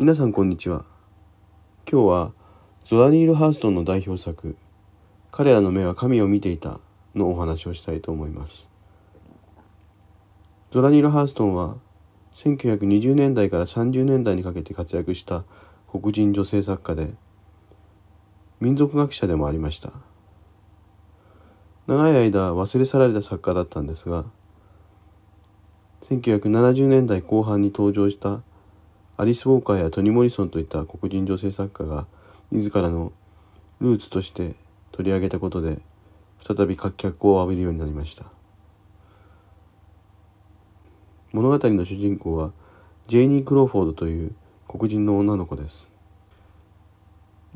皆さんこんにちは今日はゾラニール・ハーストンの代表作「彼らの目は神を見ていた」のお話をしたいと思いますゾラニール・ハーストンは1920年代から30年代にかけて活躍した黒人女性作家で民族学者でもありました長い間忘れ去られた作家だったんですが1970年代後半に登場した「アリス・ウォーカーやトニモリソンといった黒人女性作家が自らのルーツとして取り上げたことで再び活脚を浴びるようになりました物語の主人公はジェニー・クローフォードという黒人の女の子です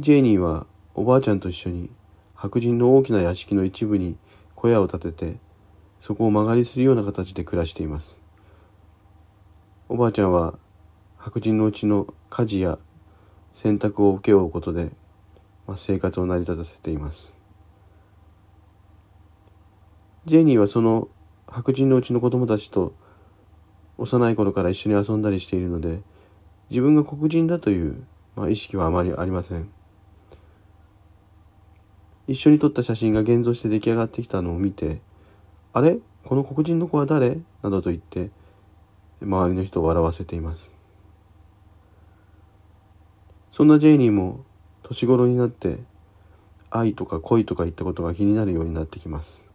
ジェニーはおばあちゃんと一緒に白人の大きな屋敷の一部に小屋を建ててそこを曲がりするような形で暮らしていますおばあちゃんは白人のうちの家事や洗濯を請け負うことで、まあ、生活を成り立たせていますジェニーはその白人のうちの子供たちと幼い頃から一緒に遊んだりしているので自分が黒人だという、まあ、意識はあまりありません一緒に撮った写真が現像して出来上がってきたのを見て「あれこの黒人の子は誰?」などと言って周りの人を笑わせていますそんなジェイニーも年頃になって愛とか恋とかいったことが気になるようになってきます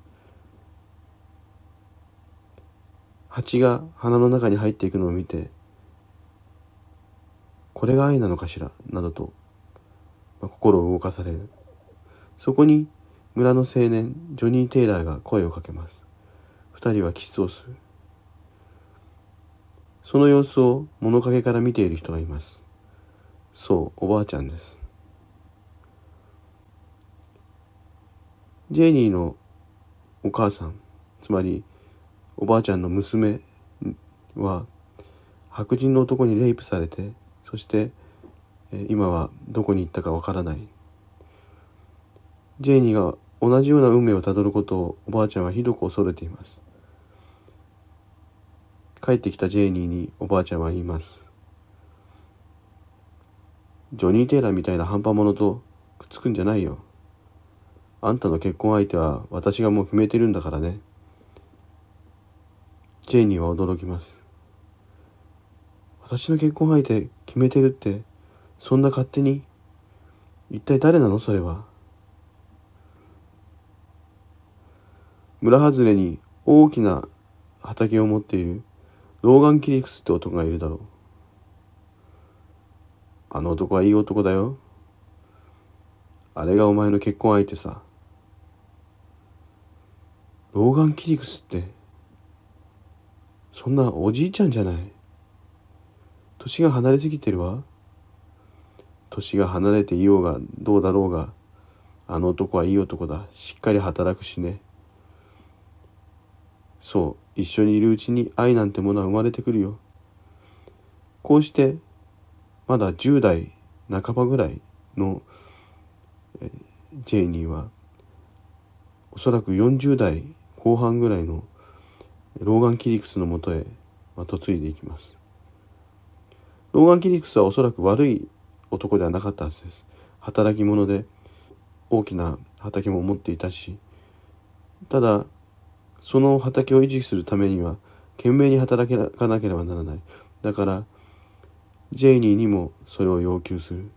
蜂が鼻の中に入っていくのを見てこれが愛なのかしらなどと、まあ、心を動かされるそこに村の青年ジョニー・テイラーが声をかけます2人はキスをするその様子を物陰から見ている人がいますそうおばあちゃんですジェニーのお母さんつまりおばあちゃんの娘は白人の男にレイプされてそして今はどこに行ったかわからないジェニーが同じような運命をたどることをおばあちゃんはひどく恐れています帰ってきたジェニーにおばあちゃんは言いますジョニー・テイラーみたいな半端者とくっつくんじゃないよ。あんたの結婚相手は私がもう決めてるんだからね。ジェニーは驚きます。私の結婚相手決めてるって、そんな勝手に一体誰なのそれは。村外れに大きな畑を持っているローガン・キリクスって男がいるだろう。あの男はいい男だよ。あれがお前の結婚相手さ。老眼キリクスって、そんなおじいちゃんじゃない。年が離れすぎてるわ。年が離れていようがどうだろうが、あの男はいい男だ。しっかり働くしね。そう、一緒にいるうちに愛なんてものは生まれてくるよ。こうしてまだ10代半ばぐらいのジェイニーはおそらく40代後半ぐらいの老眼キリクスのもとへ嫁いでいきます老眼キリクスはおそらく悪い男ではなかったはずです働き者で大きな畑も持っていたしただその畑を維持するためには懸命に働かなければならないだからジェイニーにもそれを要求する。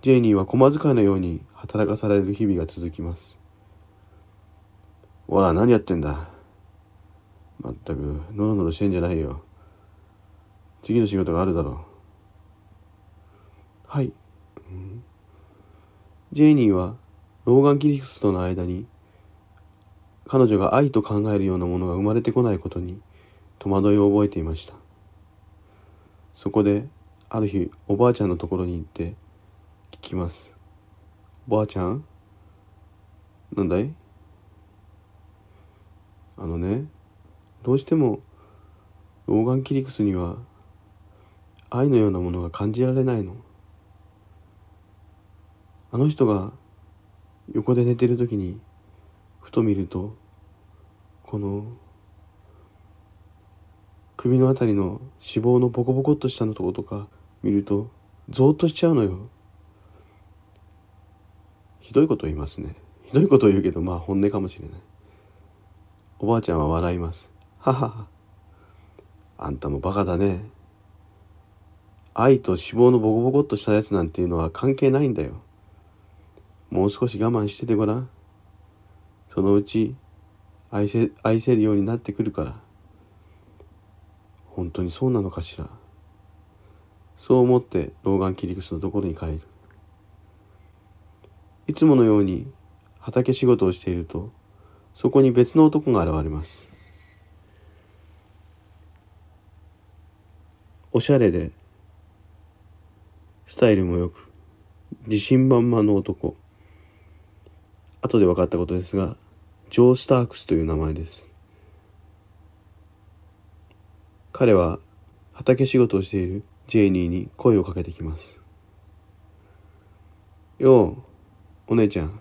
ジェイニーは駒遣いのように働かされる日々が続きます。おら、何やってんだ。まったく、のろのろしてんじゃないよ。次の仕事があるだろう。はい。ジェイニーは、老眼キリスとの間に、彼女が愛と考えるようなものが生まれてこないことに戸惑いを覚えていました。そこである日おばあちゃんのところに行って聞きますおばあちゃんなんだいあのねどうしても老眼キリクスには愛のようなものが感じられないのあの人が横で寝てる時にふと見るとこの首の辺りの脂肪のボコボコっとしたのとことか見るとゾーッとしちゃうのよひどいこと言いますねひどいこと言うけどまあ本音かもしれないおばあちゃんは笑いますはははあんたもバカだね愛と脂肪のボコボコっとしたやつなんていうのは関係ないんだよもう少し我慢しててごらんそのうち愛せ愛せるようになってくるから本当にそうなのかしらそう思って老眼切り口のところに帰るいつものように畑仕事をしているとそこに別の男が現れますおしゃれでスタイルもよく自信満々の男後で分かったことですがジョー・スタークスという名前です彼は畑仕事をしているジェイニーに声をかけてきます。よう、お姉ちゃん。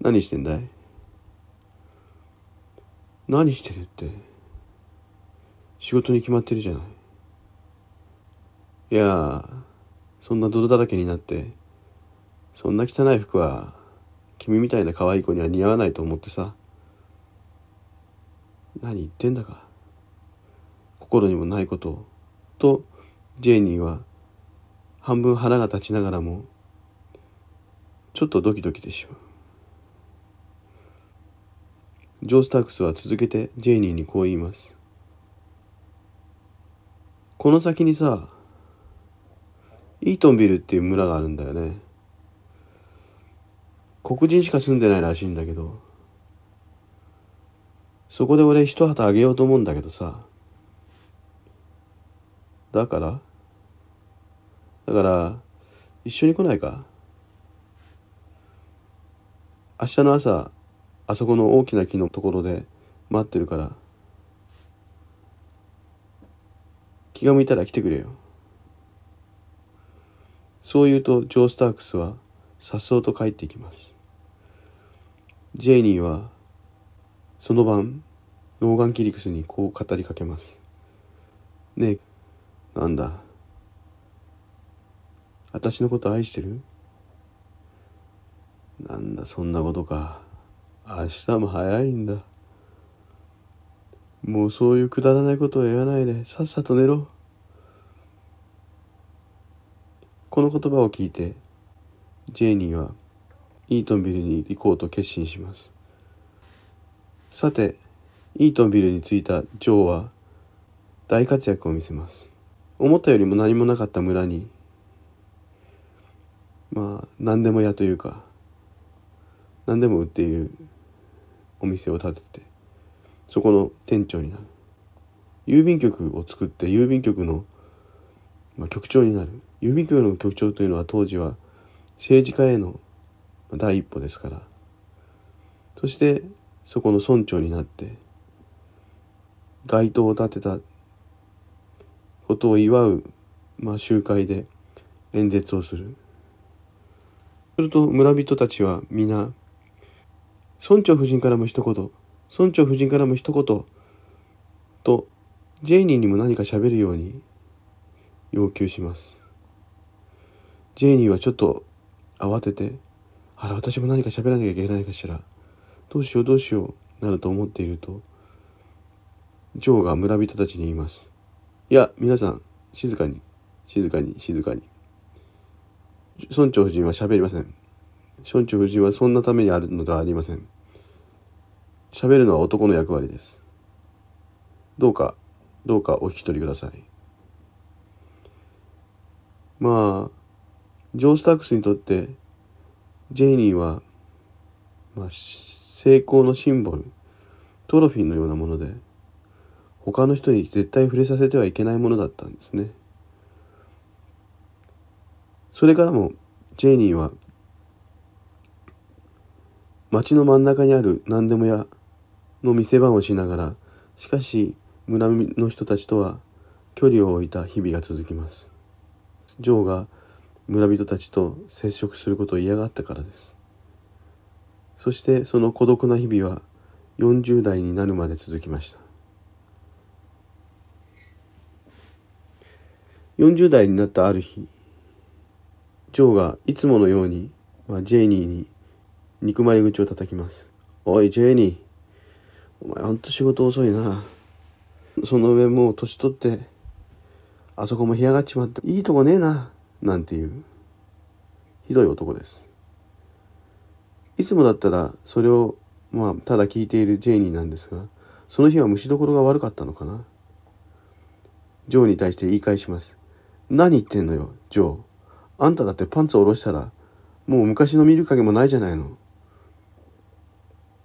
何してんだい何してるって。仕事に決まってるじゃない。いやそんな泥だらけになって、そんな汚い服は、君みたいな可愛い子には似合わないと思ってさ。何言ってんだか。心にもないこととジェイニーは半分腹が立ちながらもちょっとドキドキでしまうジョー・スタークスは続けてジェイニーにこう言いますこの先にさイートンビルっていう村があるんだよね黒人しか住んでないらしいんだけどそこで俺一旗あげようと思うんだけどさだからだから一緒に来ないか明日の朝あそこの大きな木のところで待ってるから気が向いたら来てくれよそう言うとジョー・スタークスはさっそうと帰っていきますジェイニーはその晩ローガン・キリクスにこう語りかけますねえなんだ私のこと愛してるなんだそんなことか明日も早いんだもうそういうくだらないことを言わないでさっさと寝ろこの言葉を聞いてジェイニーはイートンビルに行こうと決心しますさてイートンビルに着いたジョーは大活躍を見せます思ったよりも何もなかった村にまあ何でも屋というか何でも売っているお店を建ててそこの店長になる郵便局を作って郵便局の、まあ、局長になる郵便局の局長というのは当時は政治家への第一歩ですからそしてそこの村長になって街灯を建てたことを祝う、まあ、集会で演説をするすると村人たちは皆村長夫人からも一言村長夫人からも一言とジェイニーにも何か喋るように要求しますジェイニーはちょっと慌ててあら私も何か喋らなきゃいけないかしらどうしようどうしようなると思っているとジョーが村人たちに言いますいや、皆さん、静かに、静かに、静かに。村長夫人は喋りません。村長夫人はそんなためにあるのではありません。喋るのは男の役割です。どうか、どうかお引き取りください。まあ、ジョー・スタックスにとって、ジェイニーは、まあ、成功のシンボル、トロフィーのようなもので、他の人に絶対触れさせてはいけないものだったんですねそれからもジェイニーは町の真ん中にある何でも屋の店番をしながらしかし村の人たちとは距離を置いた日々が続きますジョーが村人たちと接触することを嫌がったからですそしてその孤独な日々は40代になるまで続きました40代になったある日、ジョーがいつものように、まあ、ジェイニーに憎まれ口を叩きます。おい、ジェニー。お前ほんと仕事遅いな。その上もう年取って、あそこも干上がっちまって、いいとこねえな。なんていう、ひどい男です。いつもだったら、それを、まあ、ただ聞いているジェイニーなんですが、その日は虫どころが悪かったのかな。ジョーに対して言い返します。何言ってんのよ、ジョー。あんただってパンツを下ろしたら、もう昔の見る影もないじゃないの。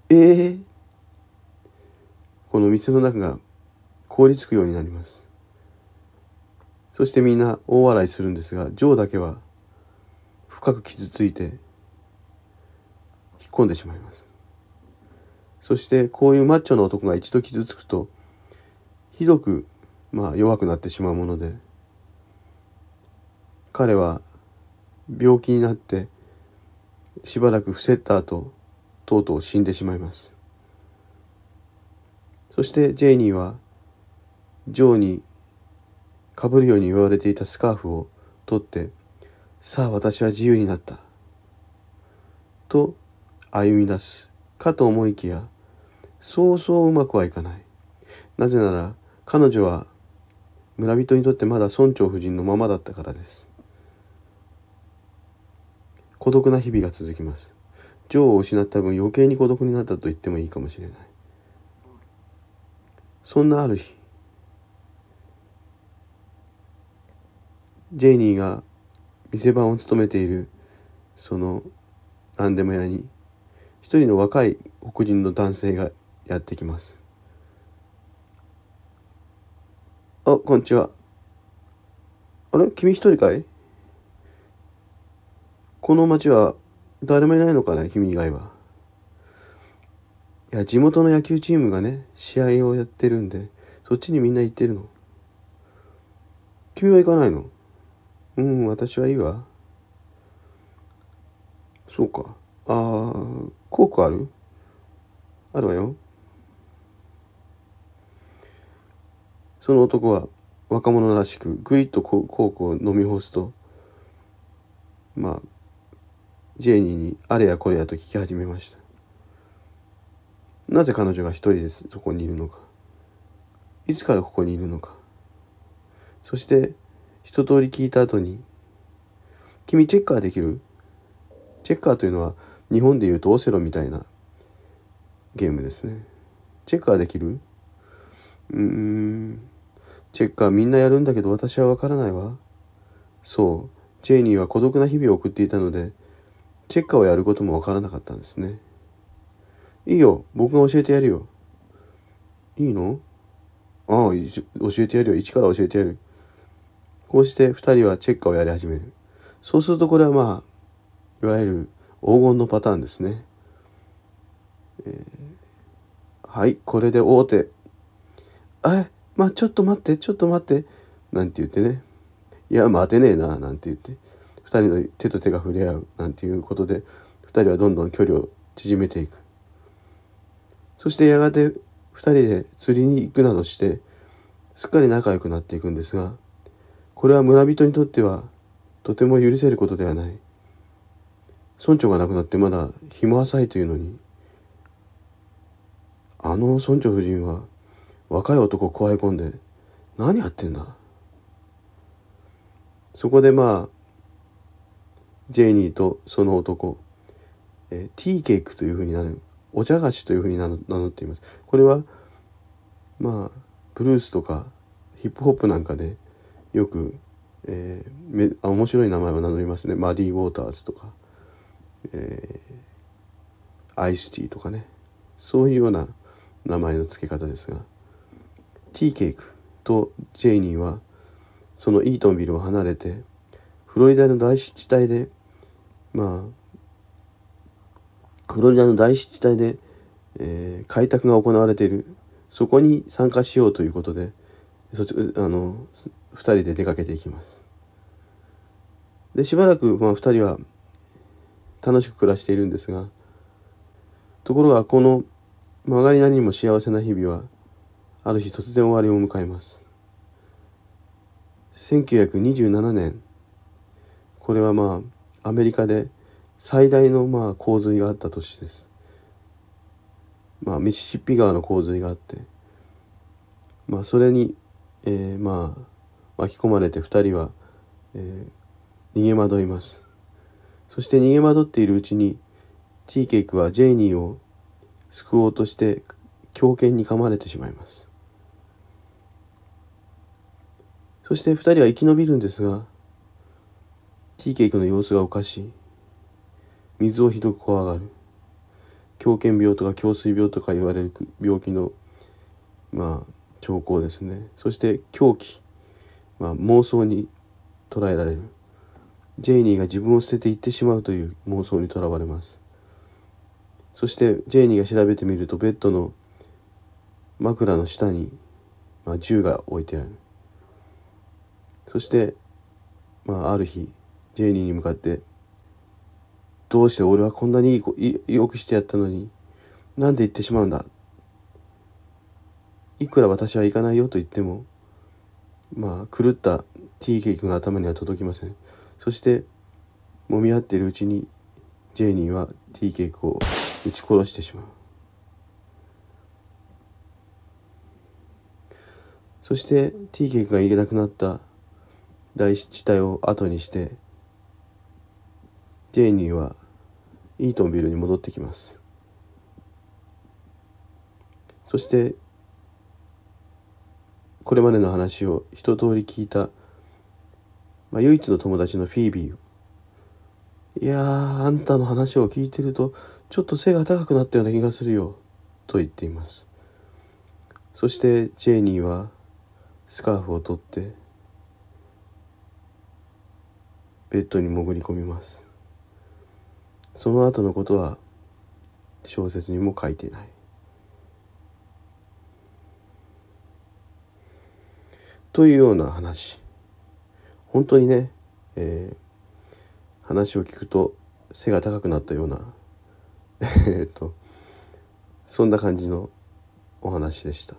ええー、この店の中が凍りつくようになります。そしてみんな大笑いするんですが、ジョーだけは深く傷ついて引っ込んでしまいます。そしてこういうマッチョな男が一度傷つくとひどくまあ弱くなってしまうもので彼は病気になってしばらく伏せた後とうとう死んでしまいますそしてジェイニーはジョーにかぶるように言われていたスカーフを取って「さあ私は自由になった」と歩み出すかと思いきやそうそううまくはいかないなぜなら彼女は村人にとってまだ村長夫人のままだったからです孤独な日々が続きます。ジョーを失った分余計に孤独になったと言ってもいいかもしれない。そんなある日、ジェイニーが店番を務めているその何でも屋に一人の若い黒人の男性がやってきます。あ、こんにちは。あれ君一人かいこの町は誰もいないのかね、君以外は。いや、地元の野球チームがね、試合をやってるんで、そっちにみんな行ってるの。君は行かないのうん、私はいいわ。そうか。あー、コークあるあるわよ。その男は若者らしく、ぐいっとコークを飲み干すと、まあ、ジェニーにあれやこれやと聞き始めました。なぜ彼女が一人でそこにいるのか。いつからここにいるのか。そして、一通り聞いた後に、君チェッカーできるチェッカーというのは日本でいうとオセロみたいなゲームですね。チェッカーできるうーん。チェッカーみんなやるんだけど私はわからないわ。そう。ジェイニーは孤独な日々を送っていたので、チェッカーをやることもわからなかったんですね。いいよ、僕が教えてやるよ。いいのああ、教えてやるよ。一から教えてやる。こうして2人はチェッカーをやり始める。そうするとこれはまあ、いわゆる黄金のパターンですね。えー、はい、これで大手。え、まあ、ちょっと待って、ちょっと待って。なんて言ってね。いや、待てねえな、なんて言って。二人の手と手が触れ合うなんていうことで2人はどんどん距離を縮めていくそしてやがて2人で釣りに行くなどしてすっかり仲良くなっていくんですがこれは村人にとってはとても許せることではない村長が亡くなってまだ日も浅いというのにあの村長夫人は若い男を加え込んで何やってんだそこでまあジェニーとその男、えー、ティーケークというふうになる、お茶菓子というふうに名乗っています。これは、まあ、ブルースとかヒップホップなんかでよく、えー、あ面白い名前を名乗りますね。マディ・ウォーターズとか、えー、アイシティとかね。そういうような名前の付け方ですが、ティーケークとジェイニーは、そのイートンビルを離れて、フロリダの大湿地帯でまあフロリダの大湿地帯で、えー、開拓が行われているそこに参加しようということでそっちあの2人で出かけていきます。でしばらく、まあ、2人は楽しく暮らしているんですがところがこの曲がりなりにも幸せな日々はある日突然終わりを迎えます1927年これはまあアメリカで最大のまあ洪水があった年です。まあ、ミシシッピ川の洪水があって、まあ、それに、えー、まあ巻き込まれて2人は、えー、逃げ惑いますそして逃げ惑っているうちにティーケイクはジェイニーを救おうとして狂犬に噛まれてしまいますそして2人は生き延びるんですが TK の様子がおかしい。水をひどく怖がる。狂犬病とか胸水病とか言われる病気の、まあ、兆候ですね。そして狂気。まあ、妄想に捉えられる。ジェイニーが自分を捨てていってしまうという妄想にとらわれます。そしてジェイニーが調べてみるとベッドの枕の下に、まあ、銃が置いてある。そして、まあ、ある日ジェニーに向かって。どうして俺はこんなにいいよくしてやったのに、なんで言ってしまうんだ。いくら私は行かないよと言っても、まあ、狂った t ーキの頭には届きません。そして、揉み合っているうちに、ジェニーは t ーキを撃ち殺してしまう。そして t ーキがいけなくなった大地帯を後にしてジェイニーはイートンビルに戻ってきますそしてこれまでの話を一通り聞いた、まあ、唯一の友達のフィービーいやあんたの話を聞いてるとちょっと背が高くなったような気がするよと言っていますそしてジェイニーはスカーフを取ってベッドに潜り込みますその後のことは小説にも書いてないというような話本当にね、えー、話を聞くと背が高くなったような えっとそんな感じのお話でした